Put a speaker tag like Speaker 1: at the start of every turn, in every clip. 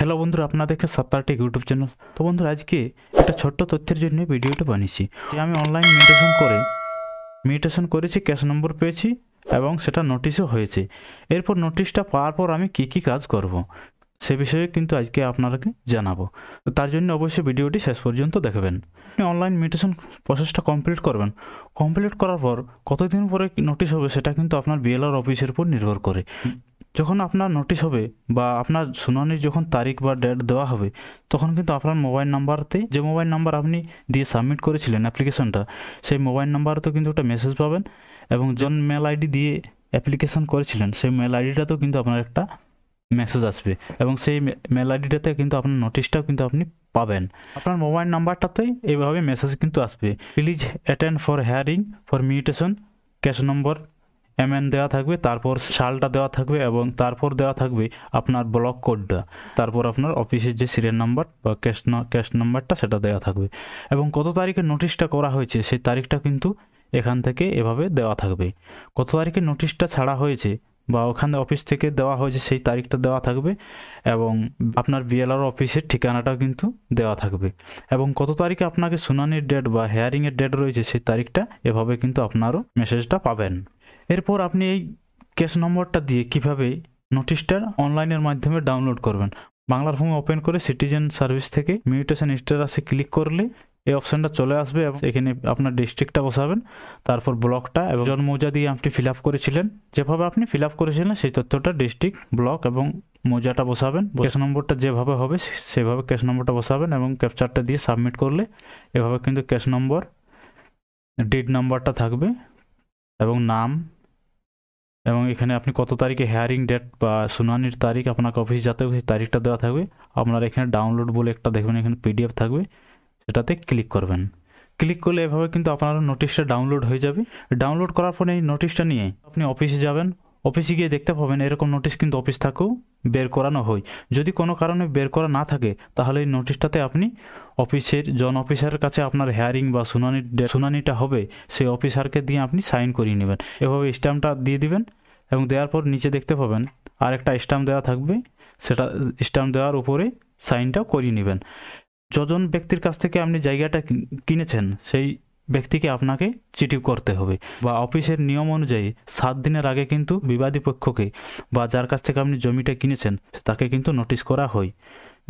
Speaker 1: Hello বন্ধুরা আপনাদেরকে সাত্তারটেক YouTube channel তো বন্ধুরা আজকে একটা ছোট্ট তথ্যের জন্য ভিডিওটা বানিয়েছি যে আমি অনলাইন মেডিটেশন করে মেডিটেশন করেছি ক্যাশ নম্বর পেয়েছি এবং সেটা নোটিশও হয়েছে এরপর নোটিশটা পাওয়ার পর আমি কি কি কাজ করব। সে বিষয়ে কিন্তু আজকে আপনাকে জানাবো তো তার জন্য অবশ্যই ভিডিওটি শেষ পর্যন্ত দেখবেন আপনি অনলাইন মিউটেশন প্রসেসটা কমপ্লিট করবেন কমপ্লিট করার পর কতদিন পরে নোটিশ হবে সেটা কিন্তু আপনার বিএলআর অফিসের উপর নির্ভর করে যখন আপনার নোটিশ হবে বা আপনার শুনানির যখন তারিখ বা ডেট দেওয়া হবে তখন কিন্তু আপনার মোবাইল নাম্বারতে যে মোবাইল নাম্বার আপনি দিয়ে সাবমিট করেছিলেন অ্যাপ্লিকেশনটা সেই মোবাইল নাম্বারতেও কিন্তু একটা মেসেজ পাবেন এবং জন মেল আইডি দিয়ে অ্যাপ্লিকেশন করেছিলেন সেই মেল আইডিটাতেও কিন্তু আপনার একটা মেসেজ আসবে এবং সেই মেল আইডিটাতে কিন্তু আপনার নোটিশটাও কিন্তু আপনি পাবেন আপনার মোবাইল নাম্বারটাতেই এইভাবে মেসেজ কিন্তু আসবে please attend for hearing for mutation case number MN দেওয়া থাকবে তারপর সালটা দেওয়া থাকবে এবং তারপর দেওয়া থাকবে আপনার ব্লক কোডটা তারপর আপনার অফিসের যে সিরিয়াল নাম্বার বা ক্যাশ ক্যাশ নাম্বারটা সেটা দেওয়া থাকবে এবং কত তারিখে নোটিশটা করা হয়েছে সেই তারিখটা কিন্তু এখান থেকে এভাবে দেওয়া থাকবে কত তারিখে নোটিশটা ছাড়া হয়েছে বা ওখানে অফিস থেকে দেওয়া হয়েছে সেই তারিখটা দেওয়া থাকবে এবং আপনার বিএলআর অফিসের ঠিকানাটাও কিন্তু দেওয়া থাকবে এবং কত তারিখে আপনাকে শুনানির ডেট বা হেয়ারিংয়ের ডেট রয়েছে সেই তারিখটা এভাবে কিন্তু আপনারও মেসেজটা পাবেন এরপর আপনি এই কেস নম্বরটা দিয়ে কিভাবে নোটিশটা অনলাইনের মাধ্যমে ডাউনলোড করবেন বাংলার ফর্ম ওপেন করে সিটিজেন সার্ভিস থেকে মিউটেশন স্টেটাসে ক্লিক করলে এই অপশানটা চলে আসবে এবং এখানে আপনার ডিস্ট্রিক্টটা বসাবেন তারপর ব্লকটা এবং জন্মৌজা দিয়ে আপনি ফিল করেছিলেন যেভাবে আপনি ফিল করেছিলেন সেই তথ্যটা ডিস্ট্রিক্ট ব্লক এবং মোজাটা বসাবেন কেস নম্বরটা যেভাবে হবে সেভাবে কেস নম্বরটা বসাবেন এবং ক্যাপচারটা দিয়ে সাবমিট করলে এভাবে কিন্তু কেস নম্বর ডেট নাম্বারটা থাকবে এবং নাম এবং এখানে আপনি কত তারিখে হেয়ারিং ডেট বা শুনানির তারিখ আপনাকে অফিস যাতে সেই তারিখটা দেওয়া থাকবে আপনার এখানে ডাউনলোড বলে একটা দেখবেন এখানে পিডিএফ থাকবে সেটাতে ক্লিক করবেন ক্লিক করলে এভাবে কিন্তু আপনার নোটিশটা ডাউনলোড হয়ে যাবে ডাউনলোড করার পরে এই নোটিশটা নিয়ে আপনি অফিসে যাবেন অফিসে গিয়ে দেখতে পাবেন এরকম নোটিশ কিন্তু অফিস থাকেও বের করানো হয় যদি কোনো কারণে বের করা না থাকে তাহলে এই নোটিশটাতে আপনি অফিসের জন অফিসারের কাছে আপনার হেয়ারিং বা শুনানি শুনানিটা হবে সেই অফিসারকে দিয়ে আপনি সাইন করিয়ে নেবেন এভাবে স্ট্যাম্পটা দিয়ে দিবেন এবং দেওয়ার পর নিচে দেখতে পাবেন আরেকটা স্ট্যাম্প দেওয়া থাকবে সেটা স্ট্যাম্প দেওয়ার উপরে সাইনটা করিয়ে নেবেন যজন ব্যক্তির কাছ থেকে আপনি জায়গাটা কিনেছেন সেই ব্যক্তিকে আপনাকে চিঠি করতে হবে বা অফিসের নিয়ম অনুযায়ী সাত দিনের আগে কিন্তু বিবাদী পক্ষকে বা যার কাছ থেকে আপনি জমিটা কিনেছেন তাকে কিন্তু নোটিশ করা হয়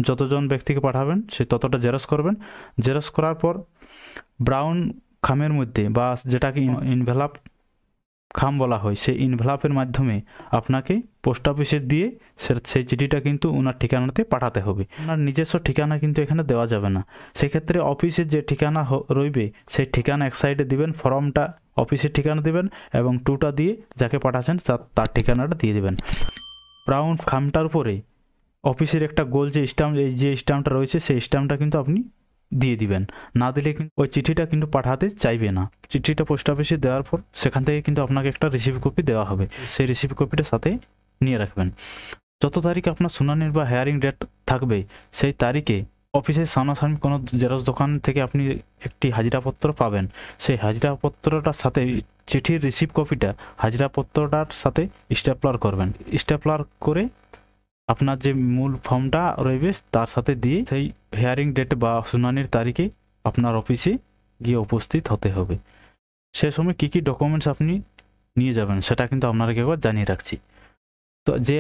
Speaker 1: যতজন ব্যক্তিকে পাঠাবেন সে ততটা জেরস করবেন জেরস করার পর ব্রাউন খামের মধ্যে বা যেটাকে ইনভেলাপ খাম বলা হয় সেই ইনভেলাপের মাধ্যমে আপনাকে পোস্ট অফিসে দিয়ে সেই চিঠিটা কিন্তু ওনার ঠিকানাতে পাঠাতে হবে ওনার নিজস্ব ঠিকানা কিন্তু এখানে দেওয়া যাবে না সেক্ষেত্রে অফিসের যে ঠিকানা রইবে সেই ঠিকানা এক সাইডে দিবেন ফর্মটা অফিসের ঠিকানা দিবেন এবং টুটা দিয়ে যাকে পাঠাচ্ছেন তার ঠিকানাটা দিয়ে দেবেন ব্রাউন খামটার উপরে অফিসের একটা গোল যে স্ট্যাম্প এই যে স্ট্যাম্পটা রয়েছে সেই স্ট্যাম্পটা কিন্তু আপনি দিয়ে দিবেন না দিলে কিন্তু ওই চিঠিটা কিন্তু পাঠাতে চাইবে না চিঠিটা পোস্ট অফিসে দেওয়ার পর সেখান থেকে কিন্তু আপনাকে একটা রিসিভ কপি দেওয়া হবে সেই রিসিভ কপিটা সাথে নিয়ে রাখবেন যত তারিখে আপনার শুনানির বা হেয়ারিং ডেট থাকবে সেই তারিখে অফিসের সামনাসামনি কোনো জেরক্স দোকান থেকে আপনি একটি হাজিরাপত্র পাবেন সেই হাজিরাপত্রটার সাথে চিঠির রিসিভ কপিটা হাজিরাপত্রটার সাথে স্টেপলার করবেন স্টেপলার করে আপনার যে মূল ফর্মটা রইবে তার সাথে দিয়ে সেই হেয়ারিং ডেট বা শুনানির তারিখে আপনার অফিসে গিয়ে উপস্থিত হতে হবে সে সময় কী কী ডকুমেন্টস আপনি নিয়ে যাবেন সেটা কিন্তু আপনাকে একবার জানিয়ে রাখছি তো যে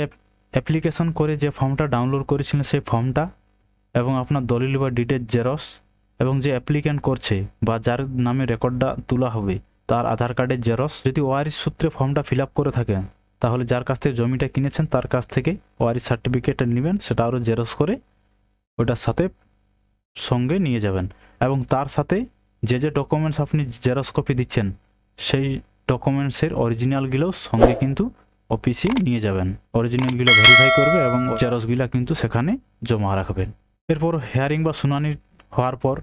Speaker 1: অ্যাপ্লিকেশন করে যে ফর্মটা ডাউনলোড করেছিলেন সেই ফর্মটা এবং আপনার দলিল বা ডিটেল জেরক্স এবং যে অ্যাপ্লিকেন্ট করছে বা যার নামে রেকর্ডটা তোলা হবে তার আধার কার্ডের জেরক্স যদি ওয়ারিস সূত্রে ফর্মটা ফিল করে থাকেন তাহলে যার কাছ থেকে জমিটা কিনেছেন তার কাছ থেকে ওয়ারি সার্টিফিকেটটা নেবেন সেটা আরও জেরক্স করে ওটার সাথে সঙ্গে নিয়ে যাবেন এবং তার সাথে যে যে ডকুমেন্টস আপনি জেরক্স কপি দিচ্ছেন সেই ডকুমেন্টসের অরিজিনালগুলো সঙ্গে কিন্তু অফিসে নিয়ে যাবেন অরিজিনালগুলো ভেরিফাই করবে এবং জেরক্সগুলো কিন্তু সেখানে জমা রাখবেন এরপর হেয়ারিং বা শুনানি হওয়ার পর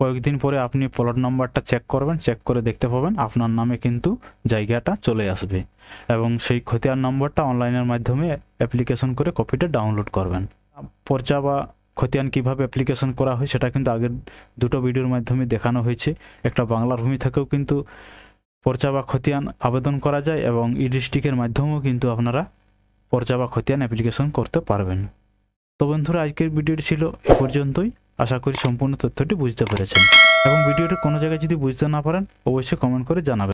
Speaker 1: কয়েকদিন পরে আপনি প্লট নাম্বারটা চেক করবেন চেক করে দেখতে পাবেন আপনার নামে কিন্তু জায়গাটা চলে আসবে এবং সেই খতিয়ান নম্বরটা অনলাইনের মাধ্যমে অ্যাপ্লিকেশন করে কপিটা ডাউনলোড করবেন পর্চা বা খতিয়ান কীভাবে অ্যাপ্লিকেশন করা হয় সেটা কিন্তু আগের দুটো ভিডিওর মাধ্যমে দেখানো হয়েছে একটা বাংলার ভূমি থেকেও কিন্তু পর্চা বা খতিয়ান আবেদন করা যায় এবং ই ডিস্ট্রিক্টের মাধ্যমেও কিন্তু আপনারা পর্চা বা খতিয়ান অ্যাপ্লিকেশন করতে পারবেন তো বন্ধুরা আজকের ভিডিওটি ছিল এ পর্যন্তই আশা করি সম্পূর্ণ তথ্যটি বুঝতে পেরেছেন এবং ভিডিওটি কোনো জায়গায় যদি বুঝতে না পারেন অবশ্যই কমেন্ট করে জানাবেন